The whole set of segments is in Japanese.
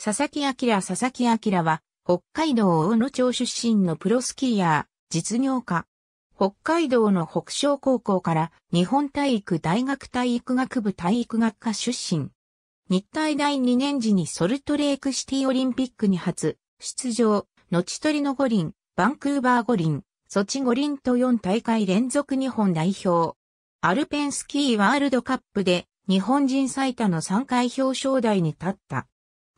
佐々木明佐々木明は、北海道大野町出身のプロスキーヤー、実業家。北海道の北昇高校から日本体育大学体育学部体育学科出身。日体大2年時にソルトレークシティオリンピックに初出場、後鳥の五輪、バンクーバー五輪、ソチ五輪と4大会連続日本代表。アルペンスキーワールドカップで日本人最多の3回表彰台に立った。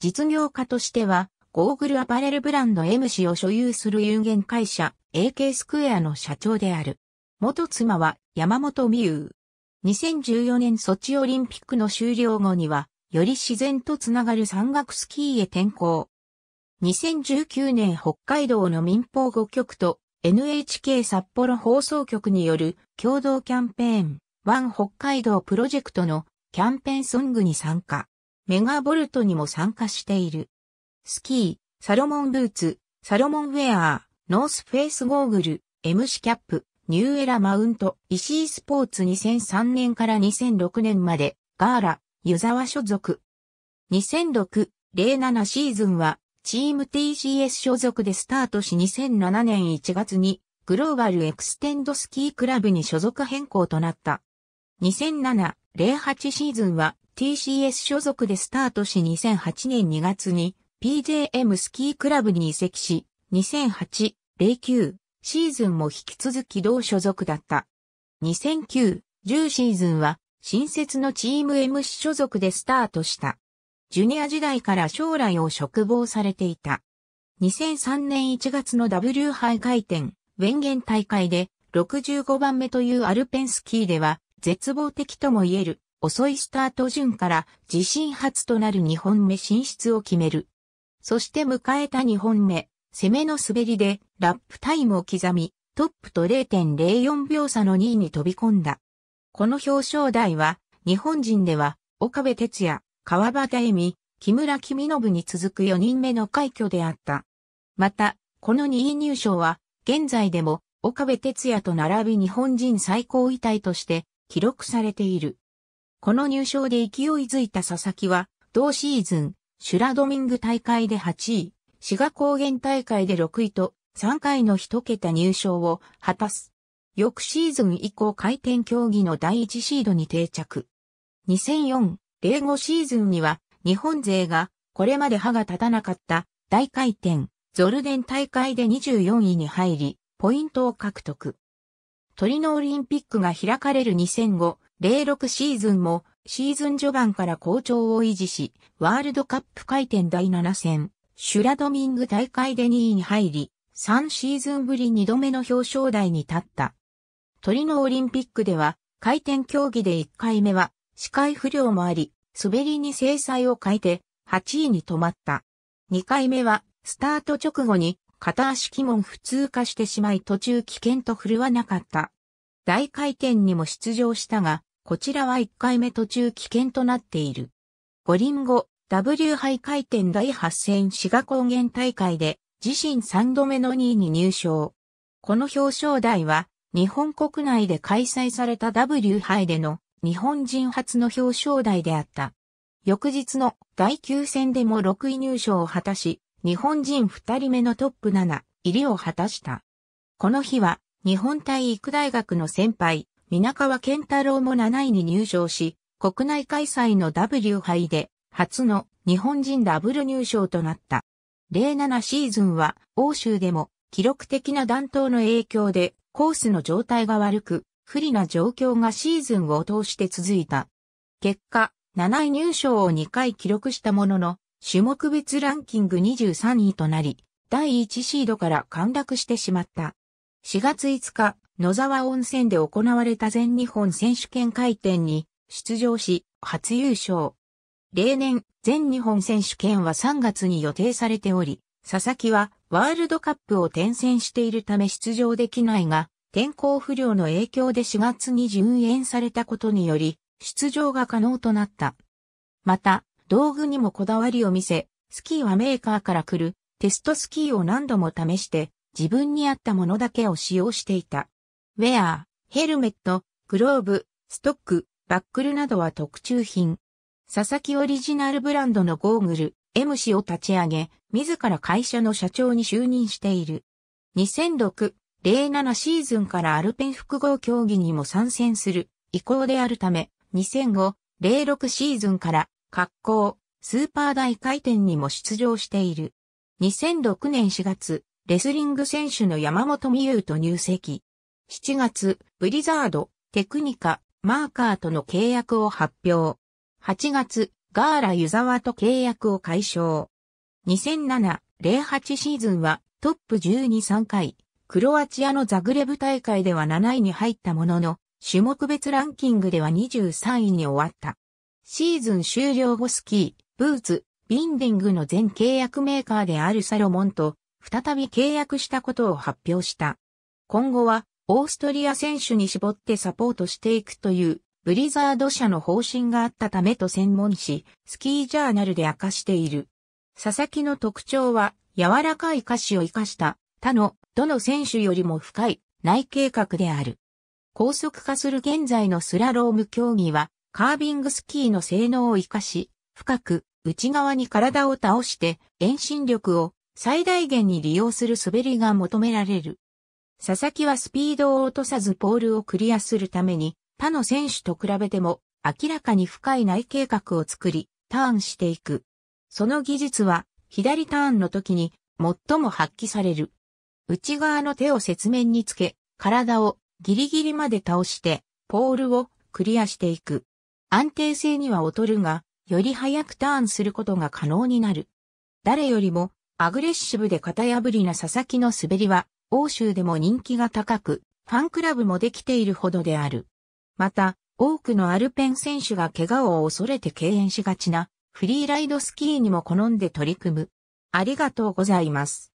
実業家としては、ゴーグルアパレルブランド M 氏を所有する有限会社 AK スクエアの社長である。元妻は山本美優。2014年ソチオリンピックの終了後には、より自然とつながる山岳スキーへ転向。2019年北海道の民放5局と NHK 札幌放送局による共同キャンペーン、ワン北海道プロジェクトのキャンペーンソングに参加。メガボルトにも参加している。スキー、サロモンブーツ、サロモンウェアー、ノースフェイスゴーグル、MC キャップ、ニューエラマウント、EC スポーツ2003年から2006年まで、ガーラ、湯沢所属。2006-07シーズンは、チーム TCS 所属でスタートし2007年1月に、グローバルエクステンドスキークラブに所属変更となった。2007-08シーズンは TCS 所属でスタートし2008年2月に PJM スキークラブに移籍し、2008、09シーズンも引き続き同所属だった。2009、10シーズンは新設のチーム MC 所属でスタートした。ジュニア時代から将来を嘱望されていた。2003年1月の W 杯回転、ウェンゲン大会で65番目というアルペンスキーでは絶望的とも言える遅いスタート順から自身初となる2本目進出を決める。そして迎えた2本目、攻めの滑りでラップタイムを刻み、トップと0.04秒差の2位に飛び込んだ。この表彰台は、日本人では、岡部哲也、川端恵美、木村君信に続く4人目の快挙であった。また、この2位入賞は、現在でも、岡部哲也と並び日本人最高位体として、記録されている。この入賞で勢いづいた佐々木は、同シーズン、シュラドミング大会で8位、滋賀高原大会で6位と、3回の1桁入賞を果たす。翌シーズン以降回転競技の第1シードに定着。2004、05シーズンには、日本勢が、これまで歯が立たなかった、大回転、ゾルデン大会で24位に入り、ポイントを獲得。トリノオリンピックが開かれる2005、06シーズンもシーズン序盤から好調を維持し、ワールドカップ回転第7戦、シュラドミング大会で2位に入り、3シーズンぶり2度目の表彰台に立った。トリノオリンピックでは、回転競技で1回目は、視界不良もあり、滑りに制裁を変えて、8位に止まった。2回目は、スタート直後に、片足鬼門普通化してしまい途中危険と振るわなかった。大回転にも出場したが、こちらは1回目途中危険となっている。五輪後、W 杯回転第8戦滋賀高原大会で自身3度目の2位に入賞。この表彰台は日本国内で開催された W 杯での日本人初の表彰台であった。翌日の第9戦でも6位入賞を果たし、日本人2人目のトップ7入りを果たした。この日は日本体育大学の先輩、皆川健太郎も7位に入賞し、国内開催の W 杯で初の日本人ダブル入賞となった。07シーズンは欧州でも記録的な暖冬の影響でコースの状態が悪く不利な状況がシーズンを通して続いた。結果、7位入賞を2回記録したものの、種目別ランキング23位となり、第1シードから陥落してしまった。4月5日、野沢温泉で行われた全日本選手権回転に出場し、初優勝。例年、全日本選手権は3月に予定されており、佐々木はワールドカップを転戦しているため出場できないが、天候不良の影響で4月に順延されたことにより、出場が可能となった。また、道具にもこだわりを見せ、スキーはメーカーから来るテストスキーを何度も試して、自分に合ったものだけを使用していた。ウェア、ヘルメット、グローブ、ストック、バックルなどは特注品。佐々木オリジナルブランドのゴーグル、M 氏を立ち上げ、自ら会社の社長に就任している。2006、07シーズンからアルペン複合競技にも参戦する意向であるため、2005、06シーズンから格好、スーパー大回転にも出場している。2006年4月、レスリング選手の山本美優と入籍。7月、ブリザード、テクニカ、マーカーとの契約を発表。8月、ガーラユザワと契約を解消。2007-08シーズンはトップ123回、クロアチアのザグレブ大会では7位に入ったものの、種目別ランキングでは23位に終わった。シーズン終了後スキー、ブーツ、ビンディングの全契約メーカーであるサロモンと再び契約したことを発表した。今後は、オーストリア選手に絞ってサポートしていくという、ブリザード社の方針があったためと専門誌、スキージャーナルで明かしている。佐々木の特徴は、柔らかい歌詞を生かした、他の、どの選手よりも深い、内計画である。高速化する現在のスラローム競技は、カービングスキーの性能を生かし、深く内側に体を倒して遠心力を最大限に利用する滑りが求められる。佐々木はスピードを落とさずポールをクリアするために、他の選手と比べても明らかに深い内計画を作り、ターンしていく。その技術は、左ターンの時に最も発揮される。内側の手を雪面につけ、体をギリギリまで倒して、ポールをクリアしていく。安定性には劣るが、より早くターンすることが可能になる。誰よりもアグレッシブで型破りな佐々木の滑りは、欧州でも人気が高く、ファンクラブもできているほどである。また、多くのアルペン選手が怪我を恐れて敬遠しがちな、フリーライドスキーにも好んで取り組む。ありがとうございます。